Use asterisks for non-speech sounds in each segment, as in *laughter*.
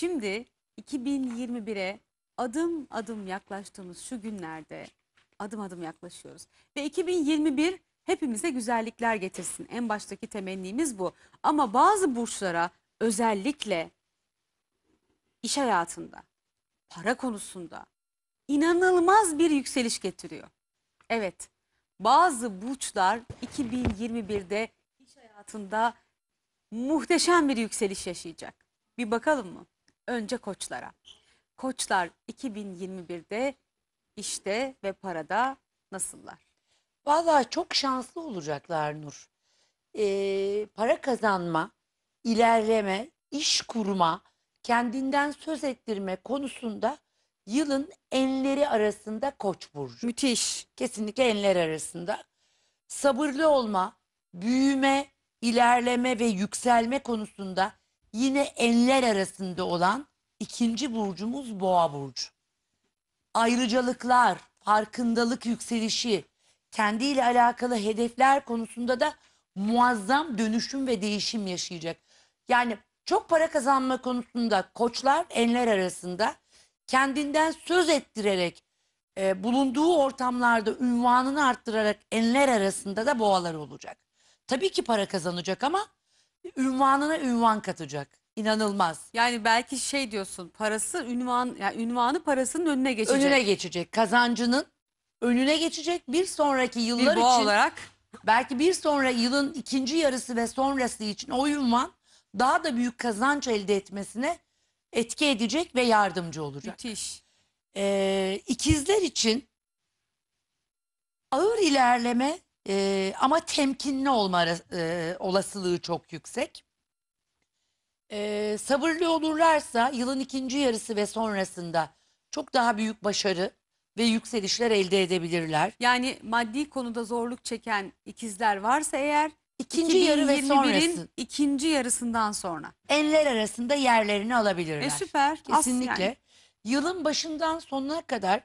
Şimdi 2021'e adım adım yaklaştığımız şu günlerde adım adım yaklaşıyoruz. Ve 2021 hepimize güzellikler getirsin. En baştaki temennimiz bu. Ama bazı burçlara özellikle iş hayatında, para konusunda inanılmaz bir yükseliş getiriyor. Evet, bazı burçlar 2021'de iş hayatında muhteşem bir yükseliş yaşayacak. Bir bakalım mı? Önce koçlara. Koçlar 2021'de işte ve parada nasıllar? Valla çok şanslı olacaklar Nur. Ee, para kazanma, ilerleme, iş kurma, kendinden söz ettirme konusunda yılın enleri arasında koç burcu. Müthiş. Kesinlikle enler arasında. Sabırlı olma, büyüme, ilerleme ve yükselme konusunda yine enler arasında olan ikinci burcumuz boğa burcu. Ayrıcalıklar, farkındalık yükselişi, kendiyle alakalı hedefler konusunda da muazzam dönüşüm ve değişim yaşayacak. Yani çok para kazanma konusunda koçlar enler arasında kendinden söz ettirerek e, bulunduğu ortamlarda ünvanını arttırarak enler arasında da boğalar olacak. Tabii ki para kazanacak ama ünvanına ünvan katacak. İnanılmaz. Yani belki şey diyorsun parası ünvan yani ünvanı parasının önüne geçecek. Önüne geçecek. Kazancının önüne geçecek. Bir sonraki yıllar bir için olarak belki bir sonra yılın ikinci yarısı ve sonrası için o ünvan daha da büyük kazanç elde etmesine etki edecek ve yardımcı olacak. Müthiş. Ee, ikizler için ağır ilerleme e, ama temkinli olma e, olasılığı çok yüksek. E, sabırlı olurlarsa yılın ikinci yarısı ve sonrasında çok daha büyük başarı ve yükselişler elde edebilirler. Yani maddi konuda zorluk çeken ikizler varsa eğer ikinci yarı ve 2021'in sonrası ikinci yarısından sonra. enler arasında yerlerini alabilirler. E süper. Kesinlikle. yani. Yılın başından sonuna kadar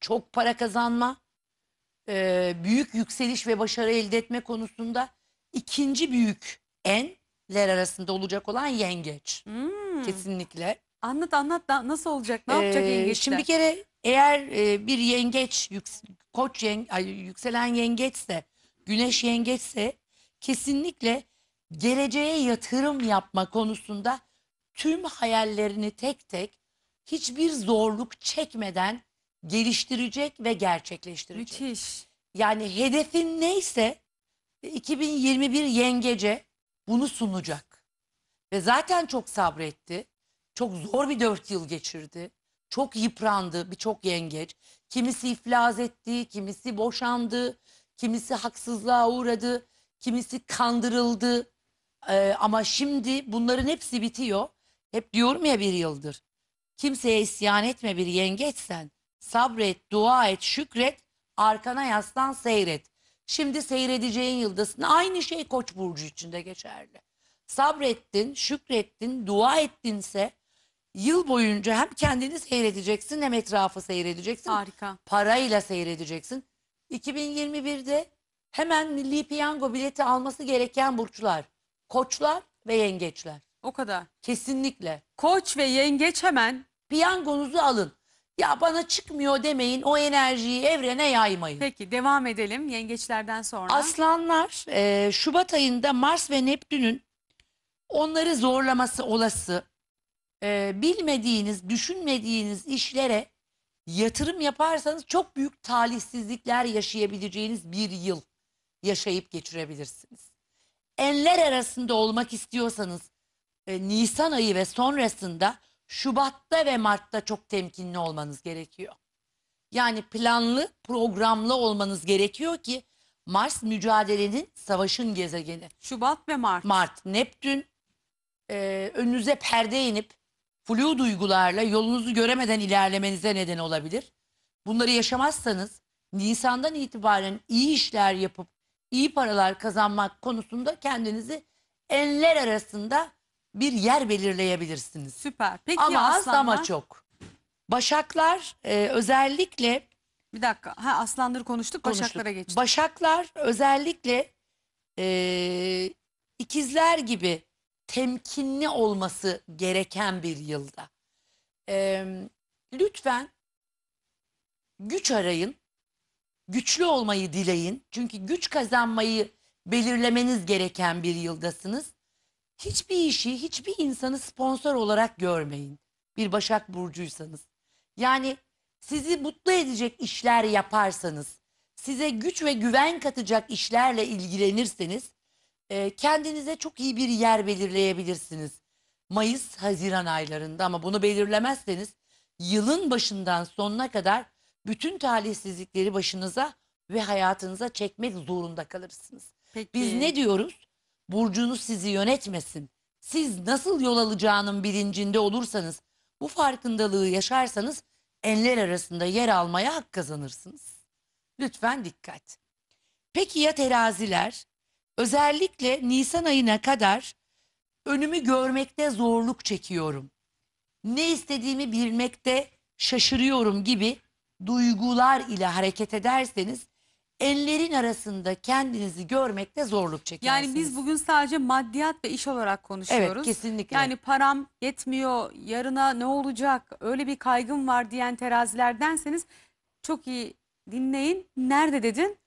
çok para kazanma, e, büyük yükseliş ve başarı elde etme konusunda ikinci büyük enler arasında olacak olan yengeç. Hmm. Kesinlikle. Anlat anlat da, nasıl olacak? Ne e, yapacak Ee, yengeçler? Şimdi bir kere eğer e, bir yengeç, yüks koç yen ay, yükselen yengeçse, güneş yengeçse kesinlikle geleceğe yatırım yapma konusunda tüm hayallerini tek tek hiçbir zorluk çekmeden geliştirecek ve gerçekleştirecek. Müthiş. Yani hedefin neyse 2021 e, yengece bunu sunacak. Ve zaten çok sabretti. Çok zor bir dört yıl geçirdi. Çok yıprandı birçok yengeç. Kimisi iflas etti, kimisi boşandı, kimisi haksızlığa uğradı, kimisi kandırıldı. Ee, ama şimdi bunların hepsi bitiyor. Hep diyorum ya bir yıldır. Kimseye isyan etme bir yengeçsen sabret, dua et, şükret, arkana yaslan seyret. Şimdi seyredeceğin yıldızını aynı şey Koç burcu içinde geçerli. Sabrettin, şükrettin, dua ettinse yıl boyunca hem kendini seyredeceksin hem etrafı seyredeceksin. Harika. Parayla seyredeceksin. 2021'de hemen Milli Piyango bileti alması gereken burçlar. Koçlar ve yengeçler. O kadar. Kesinlikle. Koç ve yengeç hemen Piyangonuzu alın. Ya bana çıkmıyor demeyin o enerjiyi evrene yaymayın. Peki devam edelim yengeçlerden sonra. Aslanlar e, Şubat ayında Mars ve Neptün'ün onları zorlaması olası e, bilmediğiniz, düşünmediğiniz işlere yatırım yaparsanız çok büyük talihsizlikler yaşayabileceğiniz bir yıl yaşayıp geçirebilirsiniz. Enler arasında olmak istiyorsanız e, Nisan ayı ve sonrasında Şubat'ta ve Mart'ta çok temkinli olmanız gerekiyor. Yani planlı, programlı olmanız gerekiyor ki Mars mücadelenin, savaşın gezegeni. Şubat ve Mart. Mart, Neptün e, önünüze perde inip flu duygularla yolunuzu göremeden ilerlemenize neden olabilir. Bunları yaşamazsanız Nisan'dan itibaren iyi işler yapıp iyi paralar kazanmak konusunda kendinizi enler arasında bir yer belirleyebilirsiniz. Süper. Peki ama az ama çok. Başaklar e, özellikle Bir dakika. Ha aslanları konuştuk, konuştuk. başaklara geçtik. Başaklar özellikle e, ikizler gibi temkinli olması gereken bir yılda. E, lütfen güç arayın, güçlü olmayı dileyin. Çünkü güç kazanmayı belirlemeniz gereken bir yıldasınız. Hiçbir işi, hiçbir insanı sponsor olarak görmeyin. Bir Başak Burcu'ysanız. Yani sizi mutlu edecek işler yaparsanız, size güç ve güven katacak işlerle ilgilenirseniz, e, kendinize çok iyi bir yer belirleyebilirsiniz. Mayıs, Haziran aylarında ama bunu belirlemezseniz yılın başından sonuna kadar bütün talihsizlikleri başınıza ve hayatınıza çekmek zorunda kalırsınız. Peki. Biz ne diyoruz? burcunuz sizi yönetmesin. Siz nasıl yol alacağının bilincinde olursanız, bu farkındalığı yaşarsanız enler arasında yer almaya hak kazanırsınız. Lütfen dikkat. Peki ya teraziler? Özellikle Nisan ayına kadar önümü görmekte zorluk çekiyorum. Ne istediğimi bilmekte şaşırıyorum gibi duygular ile hareket ederseniz ellerin arasında kendinizi görmekte zorluk çekersiniz. Yani biz bugün sadece maddiyat ve iş olarak konuşuyoruz. Evet kesinlikle. Yani param yetmiyor, yarına ne olacak, öyle bir kaygım var diyen terazilerdenseniz çok iyi dinleyin. Nerede dedin?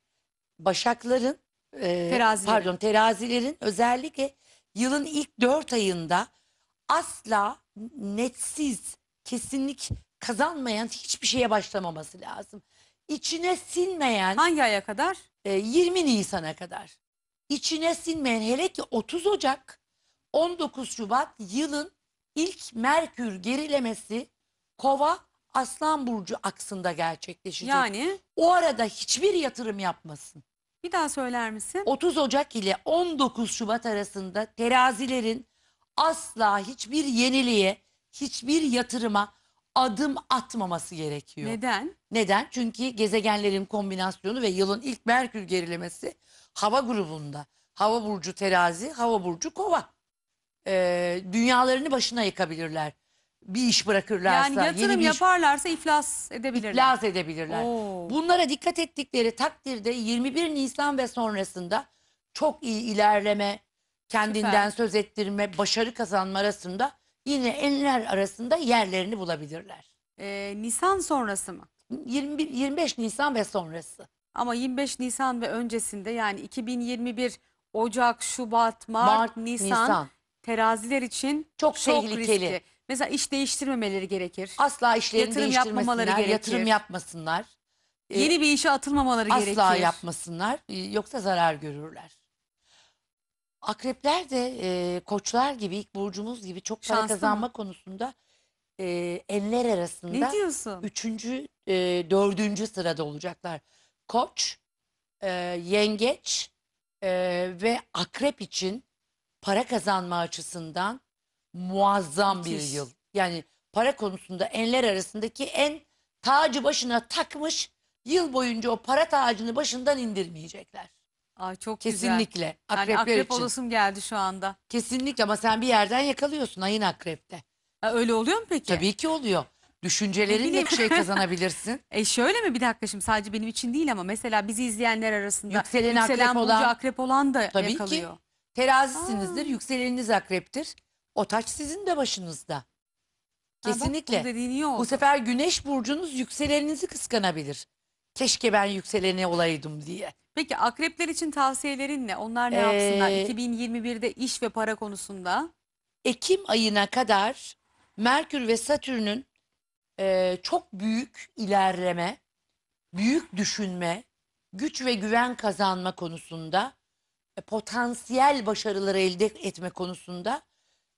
Başakların, e, Terazilerin. pardon terazilerin özellikle yılın ilk dört ayında asla netsiz, kesinlik kazanmayan hiçbir şeye başlamaması lazım içine sinmeyen Hangi aya kadar? e, 20 Nisan'a kadar İçine sinmeyen hele ki 30 Ocak 19 Şubat yılın ilk Merkür gerilemesi Kova Aslan Burcu aksında gerçekleşecek. Yani O arada hiçbir yatırım yapmasın. bir daha söyler misin? 30 Ocak ile 19 Şubat arasında terazilerin asla hiçbir yeniliğe, hiçbir yatırıma, adım atmaması gerekiyor. Neden? Neden? Çünkü gezegenlerin kombinasyonu ve yılın ilk Merkür gerilemesi hava grubunda. Hava burcu terazi, hava burcu kova. Ee, dünyalarını başına yıkabilirler. Bir iş bırakırlarsa. Yani yatırım bir yaparlarsa iflas edebilirler. İflas edebilirler. Oo. Bunlara dikkat ettikleri takdirde 21 Nisan ve sonrasında çok iyi ilerleme, kendinden söz ettirme, başarı kazanma arasında yine enler arasında yerlerini bulabilirler. Ee, Nisan sonrası mı? 21, 25 Nisan ve sonrası. Ama 25 Nisan ve öncesinde yani 2021 Ocak, Şubat, Mart, Mart Nisan, Nisan teraziler için çok, çok tehlikeli. Riskli. Mesela iş değiştirmemeleri gerekir. Asla işlerini yatırım değiştirmesinler, gerekir. yatırım yapmasınlar. Yeni ee, bir işe atılmamaları Asla gerekir. Asla yapmasınlar ee, yoksa zarar görürler. Akrepler de e, koçlar gibi ilk burcumuz gibi çok para Şanslı kazanma mı? konusunda e, enler arasında Ne diyorsun? üçüncü, e, dördüncü sırada olacaklar. Koç, e, yengeç e, ve akrep için para kazanma açısından muazzam bir yıl. Yani para konusunda enler arasındaki en tacı başına takmış yıl boyunca o para tacını başından indirmeyecekler. Ay çok güzel. Kesinlikle. Akrepler Yani akrep için. olasım geldi şu anda. Kesinlikle ama sen bir yerden yakalıyorsun ayın akrepte. Ha, öyle oluyor mu peki? Tabii ki oluyor. Düşüncelerinle bir şey *laughs* kazanabilirsin. E şöyle mi bir dakika şimdi sadece benim için değil ama mesela bizi izleyenler arasında Yükselen akrep olan- akrep olan da Tabii ki. yakalıyor. Terazisinizdir, yükseleniniz akreptir. O taç sizin de başınızda. Ha, bak, Kesinlikle. bu iyi oldu. Bu sefer güneş burcunuz yükseleninizi kıskanabilir keşke ben yükseleni olaydım diye. Peki akrepler için tavsiyelerin ne? Onlar ne yapsınlar? 2021'de ee, iş ve para konusunda. Ekim ayına kadar Merkür ve Satürn'ün e, çok büyük ilerleme, büyük düşünme, güç ve güven kazanma konusunda, e, potansiyel başarıları elde etme konusunda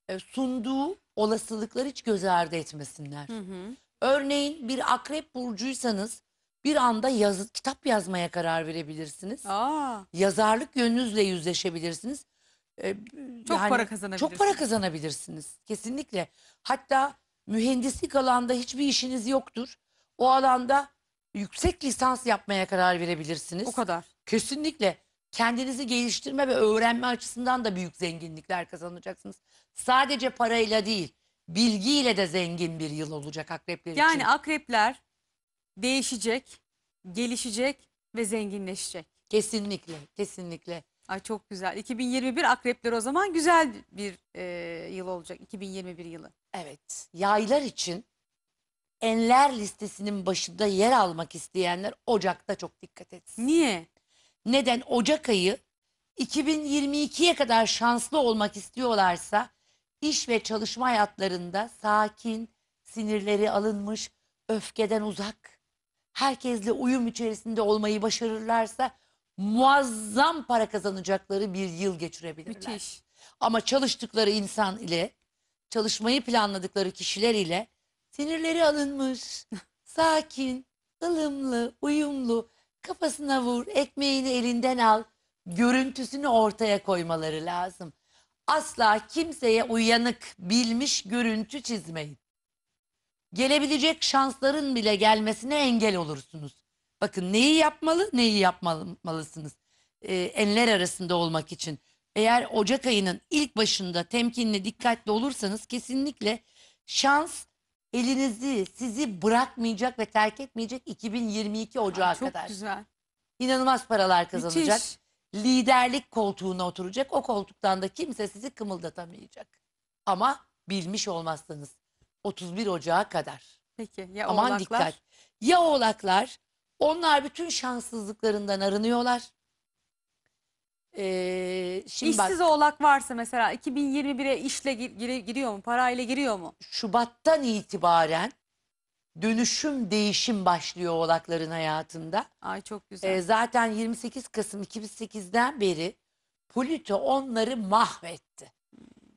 e, sunduğu olasılıkları hiç göz ardı etmesinler. Hı hı. Örneğin bir akrep burcuysanız bir anda yazı, kitap yazmaya karar verebilirsiniz. Aa, Yazarlık yönünüzle yüzleşebilirsiniz. Ee, çok yani para kazanabilirsiniz. Çok para kazanabilirsiniz kesinlikle. Hatta mühendislik alanda hiçbir işiniz yoktur. O alanda yüksek lisans yapmaya karar verebilirsiniz. o kadar. Kesinlikle kendinizi geliştirme ve öğrenme açısından da büyük zenginlikler kazanacaksınız. Sadece parayla değil, bilgiyle de zengin bir yıl olacak akrepler için. Yani akrepler değişecek, gelişecek ve zenginleşecek. Kesinlikle, kesinlikle. Ay çok güzel. 2021 akrepler o zaman güzel bir e, yıl olacak. 2021 yılı. Evet. Yaylar için enler listesinin başında yer almak isteyenler Ocak'ta çok dikkat etsin. Niye? Neden? Ocak ayı 2022'ye kadar şanslı olmak istiyorlarsa iş ve çalışma hayatlarında sakin, sinirleri alınmış, öfkeden uzak, herkesle uyum içerisinde olmayı başarırlarsa muazzam para kazanacakları bir yıl geçirebilirler. Müthiş. Ama çalıştıkları insan ile çalışmayı planladıkları kişiler ile sinirleri alınmış, *laughs* sakin, ılımlı, uyumlu, kafasına vur, ekmeğini elinden al, görüntüsünü ortaya koymaları lazım. Asla kimseye uyanık, bilmiş görüntü çizmeyin gelebilecek şansların bile gelmesine engel olursunuz. Bakın neyi yapmalı, neyi yapmalısınız. E, enler arasında olmak için. Eğer Ocak ayının ilk başında temkinli, dikkatli olursanız kesinlikle şans elinizi, sizi bırakmayacak ve terk etmeyecek 2022 Ocak'a kadar. Çok güzel. İnanılmaz paralar kazanacak. Müthiş. Liderlik koltuğuna oturacak. O koltuktan da kimse sizi kımıldatamayacak. Ama bilmiş olmazsanız 31 Ocağı kadar. Peki ya Aman oğlaklar? dikkat. Ya oğlaklar onlar bütün şanssızlıklarından arınıyorlar. Ee, şimdi bak İşsiz oğlak varsa mesela 2021'e işle gir- giriyor mu? Parayla giriyor mu? Şubat'tan itibaren dönüşüm değişim başlıyor oğlakların hayatında. Ay çok güzel. Ee, zaten 28 Kasım 2008'den beri Plüto onları mahvetti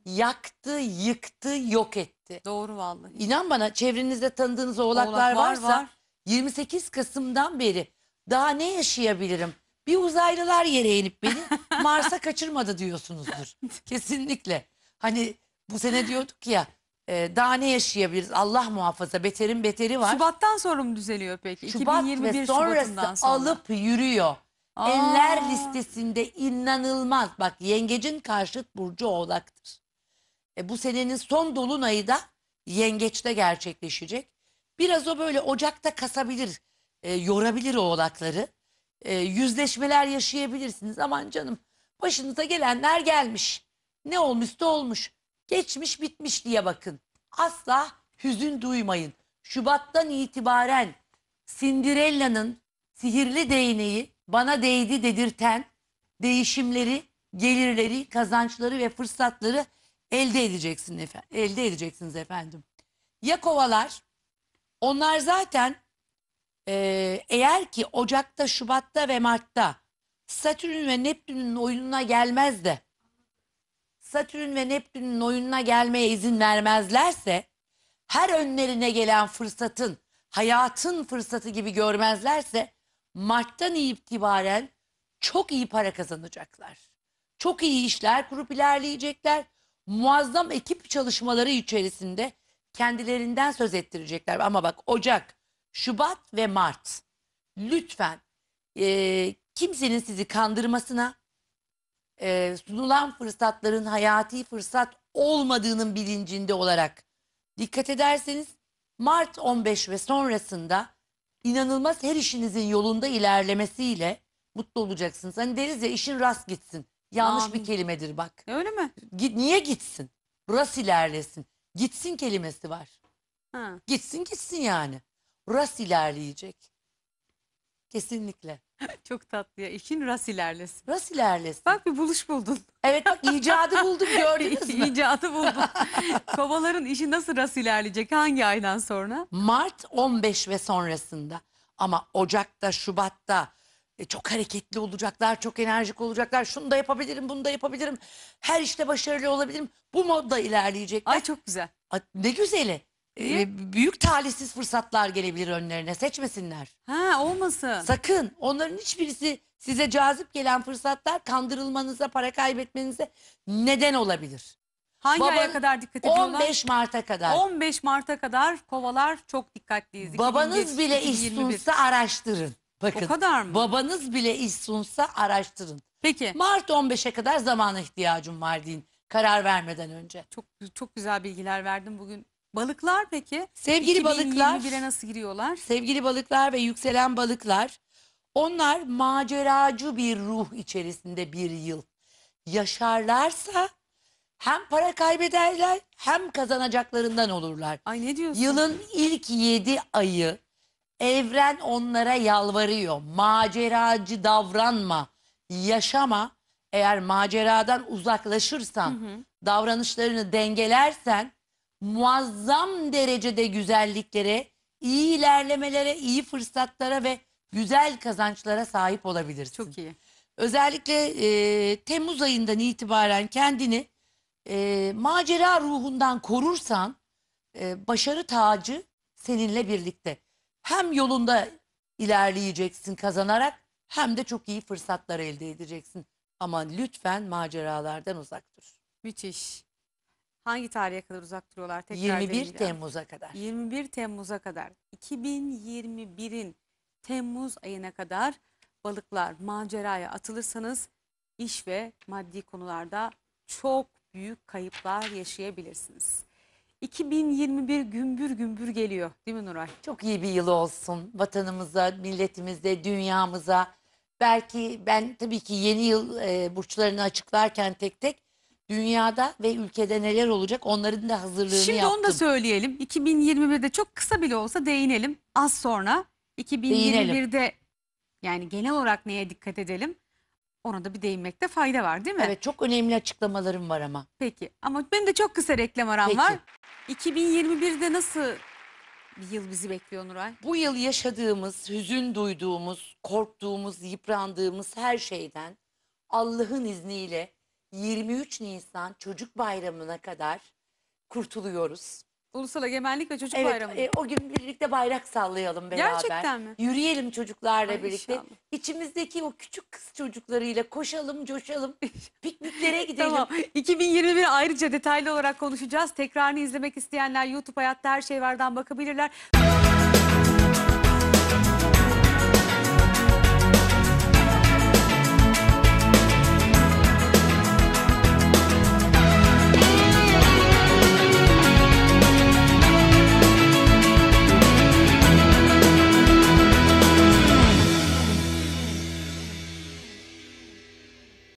yaktı, yıktı, yok etti. Doğru vallahi. İnan bana çevrenizde tanıdığınız oğlaklar Oğlak varsa var. 28 Kasım'dan beri daha ne yaşayabilirim? Bir uzaylılar yere inip beni *laughs* Mars'a kaçırmadı diyorsunuzdur. *laughs* Kesinlikle. Hani bu sene diyorduk ya e, daha ne yaşayabiliriz? Allah muhafaza beterin beteri var. Şubat'tan sonra mı düzeliyor peki? Şubat 2021 ve sonrası sonra. alıp yürüyor. Aa. Eller listesinde inanılmaz. Bak yengecin karşıt burcu oğlaktır e, bu senenin son dolunayı da yengeçte gerçekleşecek. Biraz o böyle ocakta kasabilir, e, yorabilir oğlakları. E, yüzleşmeler yaşayabilirsiniz. Aman canım başınıza gelenler gelmiş. Ne olmuş da olmuş. Geçmiş bitmiş diye bakın. Asla hüzün duymayın. Şubat'tan itibaren Cinderella'nın sihirli değneği bana değdi dedirten değişimleri, gelirleri, kazançları ve fırsatları elde edeceksin efendim, elde edeceksiniz efendim. Ya kovalar, onlar zaten e, eğer ki Ocak'ta, Şubat'ta ve Mart'ta Satürn ve Neptün'ün oyununa gelmez de Satürn ve Neptün'ün oyununa gelmeye izin vermezlerse her önlerine gelen fırsatın, hayatın fırsatı gibi görmezlerse Mart'tan itibaren çok iyi para kazanacaklar. Çok iyi işler kurup ilerleyecekler muazzam ekip çalışmaları içerisinde kendilerinden söz ettirecekler. Ama bak Ocak, Şubat ve Mart lütfen e, kimsenin sizi kandırmasına e, sunulan fırsatların hayati fırsat olmadığının bilincinde olarak dikkat ederseniz Mart 15 ve sonrasında inanılmaz her işinizin yolunda ilerlemesiyle mutlu olacaksınız. Hani deriz ya işin rast gitsin. Yanlış Amin. bir kelimedir bak. Öyle mi? Git, niye gitsin? Burası ilerlesin. Gitsin kelimesi var. Ha. Gitsin gitsin yani. Burası ilerleyecek. Kesinlikle. *laughs* Çok tatlı ya. İkin ras ilerlesin. Burası ilerlesin. Bak bir buluş buldun. Evet bak icadı buldum gördünüz mü? *laughs* İcadı buldun. *laughs* Kovaların işi nasıl ras ilerleyecek? Hangi aydan sonra? Mart 15 ve sonrasında. Ama Ocak'ta, Şubat'ta, e, çok hareketli olacaklar, çok enerjik olacaklar. Şunu da yapabilirim, bunu da yapabilirim. Her işte başarılı olabilirim. Bu modda ilerleyecekler. Ay çok güzel. A, ne güzeli. E, büyük talihsiz fırsatlar gelebilir önlerine. Seçmesinler. Ha olmasın. Sakın. Onların hiçbirisi size cazip gelen fırsatlar kandırılmanıza, para kaybetmenize neden olabilir. Hangi Baba, aya kadar dikkat ediyorlar? 15 Mart'a kadar. 15 Mart'a kadar kovalar çok dikkatliyiz. Babanız 2020, bile iş sunsa araştırın. Bakın O kadar mı? babanız bile iş sunsa araştırın. Peki. Mart 15'e kadar zamana ihtiyacım var deyin karar vermeden önce. Çok çok güzel bilgiler verdim bugün. Balıklar peki? Sevgili balıklar. 2021'e nasıl giriyorlar? Sevgili balıklar ve yükselen balıklar onlar maceracı bir ruh içerisinde bir yıl yaşarlarsa hem para kaybederler hem kazanacaklarından olurlar. Ay ne diyorsun? Yılın ilk yedi ayı Evren onlara yalvarıyor. Maceracı davranma, yaşama. Eğer maceradan uzaklaşırsan, hı hı. davranışlarını dengelersen muazzam derecede güzelliklere, iyi ilerlemelere, iyi fırsatlara ve güzel kazançlara sahip olabilirsin. Çok iyi. Özellikle e, Temmuz ayından itibaren kendini e, macera ruhundan korursan e, başarı tacı seninle birlikte hem yolunda ilerleyeceksin kazanarak hem de çok iyi fırsatlar elde edeceksin. Ama lütfen maceralardan uzak dur. Müthiş. Hangi tarihe kadar uzak duruyorlar? Tekrar 21 Temmuz'a kadar. 21 Temmuz'a kadar. 2021'in Temmuz ayına kadar balıklar maceraya atılırsanız iş ve maddi konularda çok büyük kayıplar yaşayabilirsiniz. 2021 gümbür gümbür geliyor değil mi Nuray? Çok iyi bir yıl olsun vatanımıza, milletimize, dünyamıza. Belki ben tabii ki yeni yıl e, burçlarını açıklarken tek tek dünyada ve ülkede neler olacak onların da hazırlığını Şimdi yaptım. onu da söyleyelim. 2021'de çok kısa bile olsa değinelim. Az sonra 2021'de Değinelim. yani genel olarak neye dikkat edelim? Ona da bir değinmekte fayda var değil mi? Evet çok önemli açıklamalarım var ama. Peki ama benim de çok kısa reklam aram Peki. var. 2021'de nasıl bir yıl bizi bekliyor Nuray? Bu yıl yaşadığımız, hüzün duyduğumuz, korktuğumuz, yıprandığımız her şeyden Allah'ın izniyle 23 Nisan Çocuk Bayramı'na kadar kurtuluyoruz. Ulusal Egemenlik ve Çocuk Evet Bayramı. Evet. o gün birlikte bayrak sallayalım beraber. Gerçekten mi? Yürüyelim çocuklarla Ay, birlikte. inşallah. İçimizdeki o küçük kız çocuklarıyla koşalım, coşalım. Pikniklere *laughs* gidelim. Tamam. 2021 ayrıca detaylı olarak konuşacağız. Tekrarını izlemek isteyenler YouTube Hayatta Her Şey Var'dan bakabilirler.